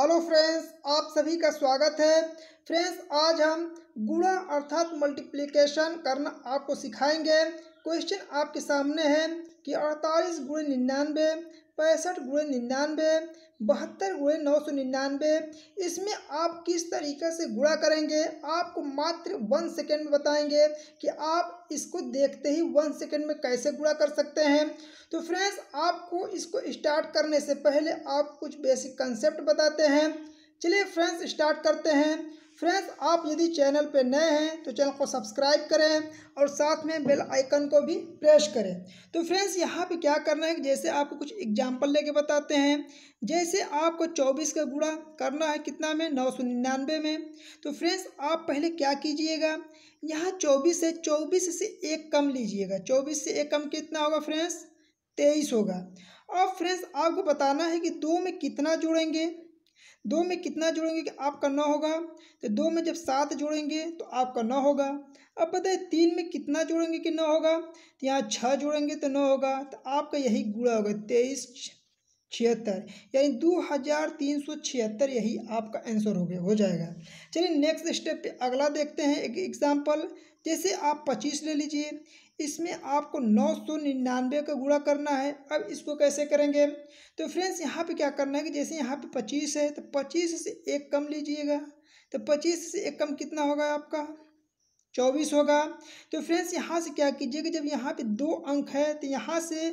hello friends आप सभी का स्वागत है फ्रेंड्स आज हम गुणा अर्थात मल्टीप्लिकेशन करना आपको सिखाएंगे क्वेश्चन आपके सामने है कि अड़तालीस गुणे निन्यानवे पैंसठ गुड़े निन्यानवे बहत्तर गुड़े नौ सौ निन्यानवे इसमें आप किस तरीके से गुड़ा करेंगे आपको मात्र वन सेकेंड में बताएंगे कि आप इसको देखते ही वन सेकेंड में कैसे गुड़ा कर सकते हैं तो फ्रेंड्स आपको इसको स्टार्ट करने से पहले आप कुछ बेसिक कंसेप्ट बताते हैं चलिए फ्रेंड्स स्टार्ट करते हैं फ्रेंड्स आप यदि चैनल पर नए हैं तो चैनल को सब्सक्राइब करें और साथ में बेल आइकन को भी प्रेस करें तो फ्रेंड्स यहाँ पे क्या करना है जैसे आपको कुछ एग्जाम्पल लेके बताते हैं जैसे आपको 24 का गुणा करना है कितना में नौ सौ निन्यानवे में तो फ्रेंड्स आप पहले क्या कीजिएगा यहाँ चौबीस है चौबीस से एक कम लीजिएगा चौबीस से एक कम कितना होगा फ्रेंड्स तेईस होगा और फ्रेंड्स आपको बताना है कि दो में कितना जुड़ेंगे दो में कितना जोड़ेंगे कि आपका नौ होगा तो दो में जब सात जोड़ेंगे तो आपका नौ होगा अब बताए तीन में कितना जोड़ेंगे कि नौ होगा तो यहाँ छः जोड़ेंगे तो नौ होगा तो आपका यही गुड़ा होगा तेईस छिहत्तर यानी दो हज़ार तीन सौ छिहत्तर यही आपका आंसर हो गया हो जाएगा चलिए नेक्स्ट स्टेप पे अगला देखते हैं एक एग्जाम्पल जैसे आप पच्चीस ले लीजिए इसमें आपको नौ सौ निन्यानवे का गुणा करना है अब इसको कैसे करेंगे तो फ्रेंड्स यहाँ पे क्या करना है कि जैसे यहाँ पे पच्चीस है तो पच्चीस से एक कम लीजिएगा तो पच्चीस से एक कम कितना होगा आपका चौबीस होगा तो फ्रेंड्स यहाँ से क्या कीजिएगा जब यहाँ पे दो अंक है तो यहाँ से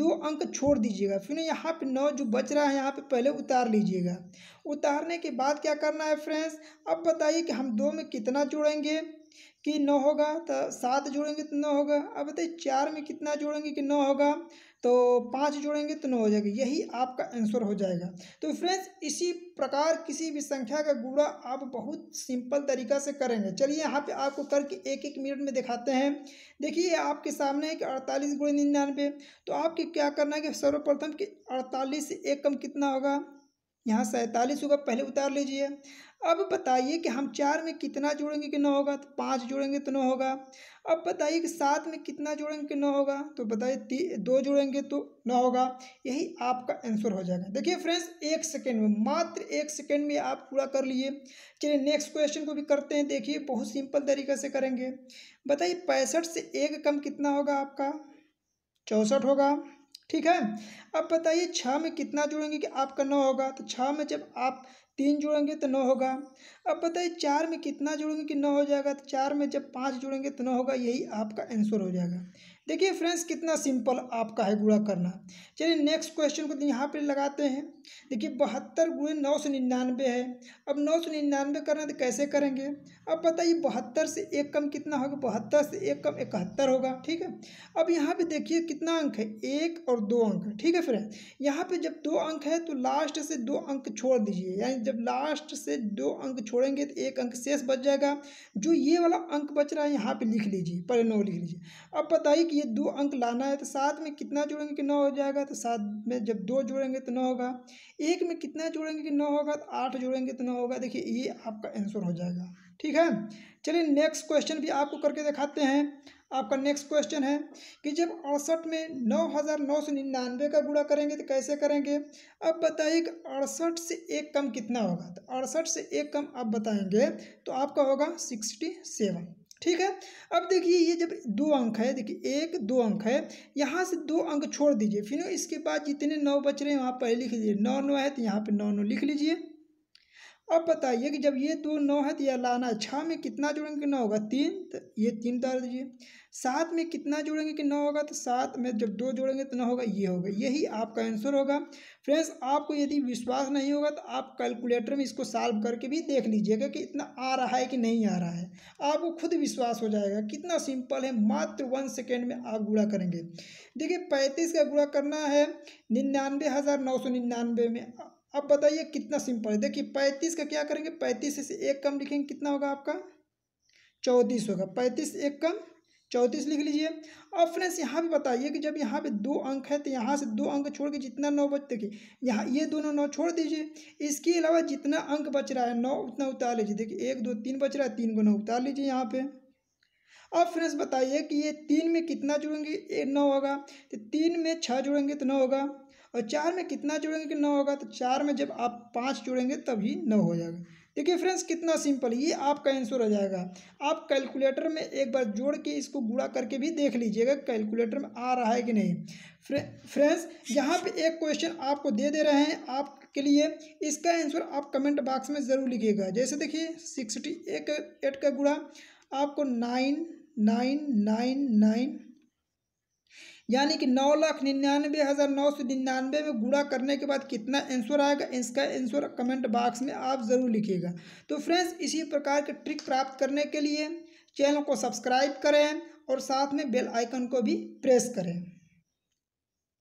दो अंक छोड़ दीजिएगा फिर यहाँ पे नौ जो बच रहा है यहाँ पे पहले उतार लीजिएगा उतारने के बाद क्या करना है फ्रेंड्स अब बताइए कि हम दो में कितना जोड़ेंगे कि नौ होगा तो सात जोड़ेंगे तो नौ होगा अब बताइए चार में कितना जोड़ेंगे कि नौ होगा तो पाँच जोड़ेंगे तो नौ हो जाएगा यही आपका आंसर हो जाएगा तो फ्रेंड्स इसी प्रकार किसी भी संख्या का गुड़ा आप बहुत सिंपल तरीका से करेंगे चलिए यहाँ पे आपको करके एक एक मिनट में दिखाते हैं देखिए आपके सामने है कि अड़तालीस गुड़े निन्यानवे तो आपके क्या करना है कि सर्वप्रथम कि अड़तालीस से एक कम कितना होगा यहाँ सैंतालीस होगा पहले उतार लीजिए अब बताइए कि हम चार में कितना जोड़ेंगे कि नौ होगा तो पाँच जोड़ेंगे तो नौ होगा अब बताइए कि सात में कितना जोड़ेंगे कि नौ होगा तो बताइए दो जोड़ेंगे तो नौ होगा यही आपका आंसर हो जाएगा देखिए फ्रेंड्स एक सेकेंड में मात्र एक सेकेंड में आप पूरा कर लिए चलिए नेक्स्ट क्वेश्चन को भी करते हैं देखिए बहुत सिंपल तरीके से करेंगे बताइए पैंसठ से एक कम कितना होगा आपका चौंसठ होगा ठीक है अब बताइए छः में कितना जोड़ेंगे कि आपका नौ होगा तो छः में जब आप तीन जुड़ेंगे तो नौ होगा अब बताइए चार में कितना जुड़ेंगे कि नौ हो जाएगा तो चार में जब पाँच जुड़ेंगे तो नौ होगा यही आपका आंसर हो जाएगा देखिए फ्रेंड्स कितना सिंपल आपका है गुणा करना चलिए नेक्स्ट क्वेश्चन को तो यहाँ पर लगाते हैं देखिए बहत्तर गुणे नौ सौ निन्यानवे है अब नौ सौ निन्यानवे करना तो कैसे करेंगे अब बताइए बहत्तर से एक कम कितना होगा बहत्तर से एक कम इकहत्तर होगा ठीक है अब यहाँ पे देखिए कितना अंक है एक और दो अंक ठीक है फ्रेंड यहाँ पर जब दो अंक है तो लास्ट से दो अंक छोड़ दीजिए यानी जब लास्ट से दो अंक छोड़ेंगे तो एक अंक शेष बच जाएगा जो ये वाला अंक बच रहा है यहाँ पे लिख लीजिए पहले नौ लिख लीजिए अब बताइए कि ये दो अंक लाना है तो सात में कितना जोड़ेंगे कि नौ हो जाएगा तो सात में जब दो जोड़ेंगे तो नौ होगा एक में कितना जोड़ेंगे कि नौ होगा तो आठ जोड़ेंगे तो नौ होगा देखिए ये आपका आंसर हो जाएगा ठीक है चलिए नेक्स्ट क्वेश्चन भी आपको करके दिखाते हैं आपका नेक्स्ट क्वेश्चन है कि जब अड़सठ में नौ हज़ार नौ सौ निन्यानवे का गुणा करेंगे तो कैसे करेंगे अब बताइए कि अड़सठ से एक कम कितना होगा तो अड़सठ से एक कम आप बताएंगे तो आपका होगा सिक्सटी सेवन ठीक है अब देखिए ये जब दो अंक है देखिए एक दो अंक है यहाँ से दो अंक छोड़ दीजिए फिर इसके बाद जितने नौ बच रहे हैं वहाँ पर लिख लीजिए नौ नौ है तो यहाँ पर नौ नौ लिख लीजिए अब बताइए कि जब ये दो नौ है तो यह लाना छः में कितना जोड़ेंगे कि नौ होगा तीन तो ये तीन उतार तो दीजिए सात में कितना जोड़ेंगे कि नौ होगा तो सात में जब दो जोड़ेंगे तो नौ होगा ये होगा यही आपका आंसर होगा फ्रेंड्स आपको यदि विश्वास नहीं होगा तो आप कैलकुलेटर में इसको सॉल्व करके भी देख लीजिएगा कि इतना आ रहा है कि नहीं आ रहा है आपको खुद विश्वास हो जाएगा कितना सिंपल है मात्र वन सेकेंड में आप गुड़ा करेंगे देखिए पैंतीस का गुड़ा करना है निन्यानवे हज़ार नौ सौ निन्यानवे में अब बताइए कितना सिंपल है देखिए पैंतीस का क्या करेंगे पैंतीस से एक कम लिखेंगे कितना होगा आपका चौंतीस होगा पैंतीस एक कम चौंतीस लिख लीजिए अब फ्रेंड्स यहाँ भी बताइए कि जब यहाँ पे दो अंक है तो यहाँ से दो अंक छोड़ के जितना नौ बच देखिए यहाँ ये दोनों नौ छोड़ दीजिए इसके अलावा जितना अंक बच रहा है नौ उतना उतार लीजिए देखिए एक दो तीन बच रहा है तीन को नौ उतार लीजिए यहाँ पे अब फ्रेंड्स बताइए कि ये तीन में कितना जुड़ेंगे नौ होगा तो तीन में छः जुड़ेंगे तो नौ होगा और चार में कितना जोड़ेंगे कि नौ होगा तो चार में जब आप पाँच जोड़ेंगे तभी नौ हो जाएगा देखिए फ्रेंड्स कितना सिंपल ये आपका आंसर हो जाएगा आप कैलकुलेटर में एक बार जोड़ के इसको गुड़ा करके भी देख लीजिएगा कैलकुलेटर में आ रहा है कि नहीं फ्रेंड्स यहाँ पे एक क्वेश्चन आपको दे दे रहे हैं आपके लिए इसका आंसर आप कमेंट बॉक्स में ज़रूर लिखिएगा जैसे देखिए सिक्सटी एक एट का गुड़ा आपको नाइन नाइन नाइन नाइन यानी कि नौ लाख निन्यानवे हज़ार नौ सौ निन्यानवे में गुड़ा करने के बाद कितना आंसर आएगा इसका आंसर कमेंट बॉक्स में आप ज़रूर लिखिएगा तो फ्रेंड्स इसी प्रकार के ट्रिक प्राप्त करने के लिए चैनल को सब्सक्राइब करें और साथ में बेल आइकन को भी प्रेस करें